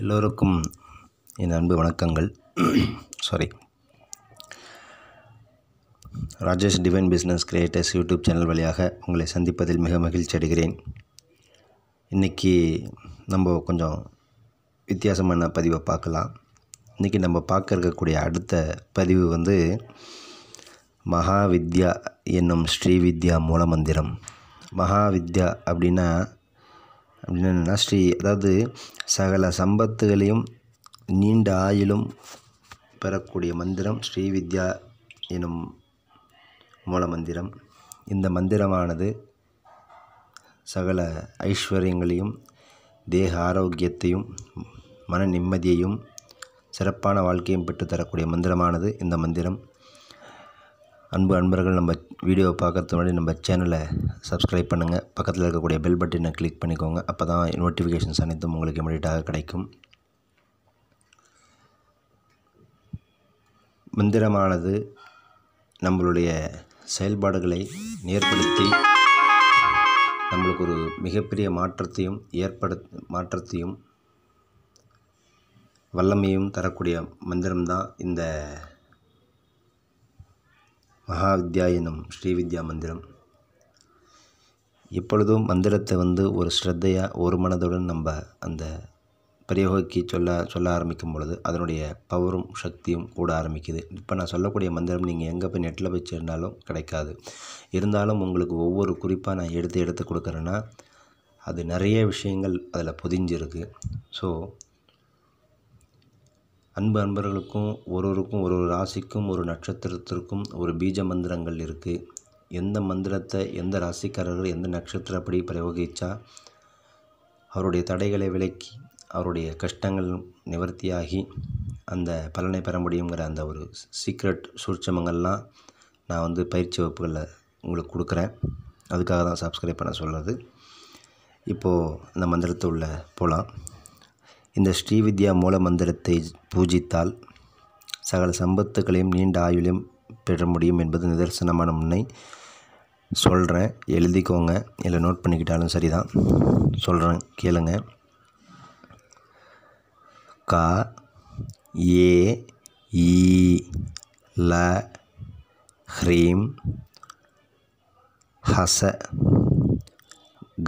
எல்லோருக்கும் என் அன்பு வணக்கங்கள் சாரி Rajesh divine business creators YouTube channel வழியாக உங்களை சந்திப்பதில் மிக மகிழ்ச்சி அடைகிறேன் இன்றைக்கி நம்ம கொஞ்சம் வித்தியாசமான பதிவை பார்க்கலாம் இன்றைக்கி நம்ம பார்க்க இருக்கக்கூடிய அடுத்த பதிவு வந்து மகாவித்யா என்னும் ஸ்ரீவித்யா மூலமந்திரம் மகாவித்யா அப்படின்னா அப்படின்னு ஸ்ரீ அதாவது சகல சம்பத்துகளையும் நீண்ட ஆயிலும் பெறக்கூடிய மந்திரம் ஸ்ரீ வித்யா எனும் மூல மந்திரம் இந்த மந்திரமானது சகல ஐஸ்வர்யங்களையும் தேக ஆரோக்கியத்தையும் மன நிம்மதியையும் சிறப்பான வாழ்க்கையும் பெற்றுத்தரக்கூடிய மந்திரமானது இந்த மந்திரம் அன்பு அன்பர்கள் நம்ம வீடியோவை பார்க்கறதுக்கு முன்னாடி நம்ம சேனலை சப்ஸ்கிரைப் பண்ணுங்கள் பக்கத்தில் இருக்கக்கூடிய பெல் பட்டனை கிளிக் பண்ணிக்கோங்க அப்போ தான் நோட்டிஃபிகேஷன்ஸ் அனைத்தும் உங்களுக்கு இமீடியட்டாக கிடைக்கும் மந்திரமானது நம்மளுடைய செயல்பாடுகளை நேர்படுத்தி நம்மளுக்கு ஒரு மிகப்பெரிய மாற்றத்தையும் ஏற்படுத் மாற்றத்தையும் வல்லமையும் தரக்கூடிய மந்திரம்தான் இந்த மகாவித்யா ஸ்ரீ ஸ்ரீவித்யா மந்திரம் எப்பொழுதும் மந்திரத்தை வந்து ஒரு ஸ்ரத்தையாக ஒரு மனதுடன் நம்ம அந்த பிரயோகிக்கு சொல்ல சொல்ல ஆரம்பிக்கும் பொழுது அதனுடைய பவரும் சக்தியும் கூட ஆரம்பிக்குது இப்போ நான் சொல்லக்கூடிய மந்திரம் நீங்கள் எங்கே போய் நெட்டில் போய் சேர்ந்தாலும் கிடைக்காது இருந்தாலும் உங்களுக்கு ஒவ்வொரு குறிப்பாக நான் எடுத்து எடுத்து கொடுக்குறேன்னா அது நிறைய விஷயங்கள் அதில் பொதிஞ்சிருக்கு ஸோ அன்பு அன்பர்களுக்கும் ஒரு ஒருக்கும் ஒரு ஒரு ராசிக்கும் ஒரு நட்சத்திரத்திற்கும் ஒரு பீஜ மந்திரங்கள் இருக்குது எந்த மந்திரத்தை எந்த ராசிக்காரர்கள் எந்த நட்சத்திரப்படி பிரயோகித்தா அவருடைய தடைகளை விலக்கி அவருடைய கஷ்டங்கள் நிவர்த்தியாகி அந்த பலனை பெற முடியுங்கிற அந்த ஒரு சீக்ரெட் சூட்சமங்கள்லாம் நான் வந்து பயிற்சி வகுப்புகளில் உங்களுக்கு கொடுக்குறேன் அதுக்காக தான் சப்ஸ்கிரைப் பண்ண சொல்கிறது இப்போது அந்த மந்திரத்தை உள்ள போகலாம் இந்த ஸ்ரீவித்யா மூல மந்திரத்தை பூஜித்தால் சகல சம்பத்துக்களையும் நீண்ட ஆயுளையும் பெற முடியும் என்பது நிதர்சனமான முன்னை சொல்கிறேன் எழுதிக்கோங்க இல்லை நோட் பண்ணிக்கிட்டாலும் சரி தான் சொல்கிறேன் கேளுங்க கா ஏ ல ஹ்ரீம் ஹச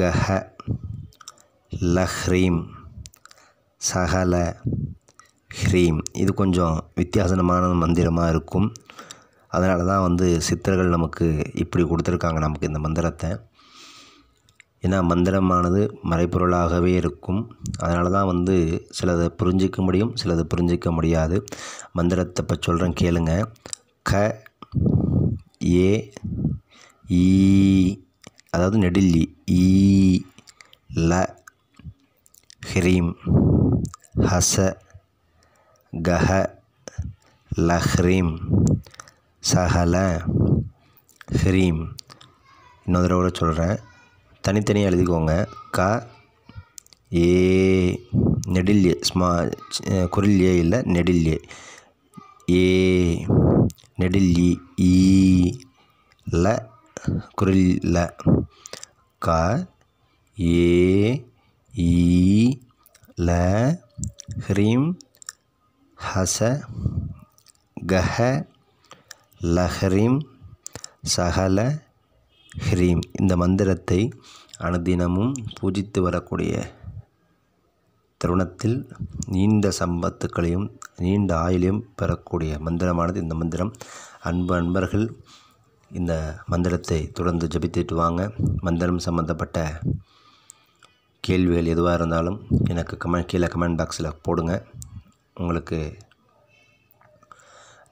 கஹ லஹ்ரீம் சகல ஹ்ரீம் இது கொஞ்சம் வித்தியாசமான மந்திரமாக இருக்கும் அதனால தான் வந்து சித்தர்கள் நமக்கு இப்படி கொடுத்துருக்காங்க நமக்கு இந்த மந்திரத்தை ஏன்னா மந்திரமானது மறைப்பொருளாகவே இருக்கும் அதனால தான் வந்து சிலதை புரிஞ்சிக்க முடியும் சிலதை புரிஞ்சிக்க முடியாது மந்திரத்தை இப்போ சொல்கிறேன் கேளுங்க க ஏ ஈ அதாவது நெடில்லி ஈ ல ஹ்ரீம் ஹச கஹ லஹ்ரீம் சஹல ஹ்ரீம் இன்னொரு தடவை சொல்கிறேன் தனித்தனியாக எழுதிக்கோங்க க ஏ நெடில் ஏ ஸ்மா குரில் ஏ இல்லை நெடில் ஏ ஏ நெடில் இ ஈ ல குரில் ல க ஏ ஈ ல ஹ்ரீம் ஹச கஹ லஹ்ரீம் சகல ஹ்ரீம் இந்த மந்திரத்தை அனுதினமும் பூஜித்து வரக்கூடிய தருணத்தில் நீண்ட சம்பத்துக்களையும் நீண்ட ஆயுளையும் பெறக்கூடிய மந்திரமானது இந்த மந்திரம் அன்பு அன்பர்கள் இந்த மந்திரத்தை தொடர்ந்து ஜபித்துட்டு வாங்க மந்திரம் சம்பந்தப்பட்ட கேள்விகள் எதுவாக இருந்தாலும் எனக்கு கமெண்ட் கீழே கமெண்ட் பாக்ஸில் போடுங்க உங்களுக்கு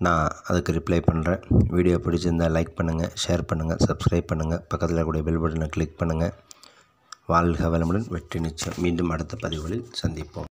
நான் அதுக்கு ரிப்ளை பண்ணுறேன் வீடியோ பிடிச்சிருந்தால் லைக் பண்ணுங்கள் ஷேர் பண்ணுங்கள் சப்ஸ்கிரைப் பண்ணுங்கள் பக்கத்தில் இருக்கக்கூடிய பெல் பட்டனை கிளிக் பண்ணுங்கள் வாழ்க வளமுடன் வெற்றி நிச்சயம் மீண்டும் அடுத்த பதிவுகளில் சந்திப்போம்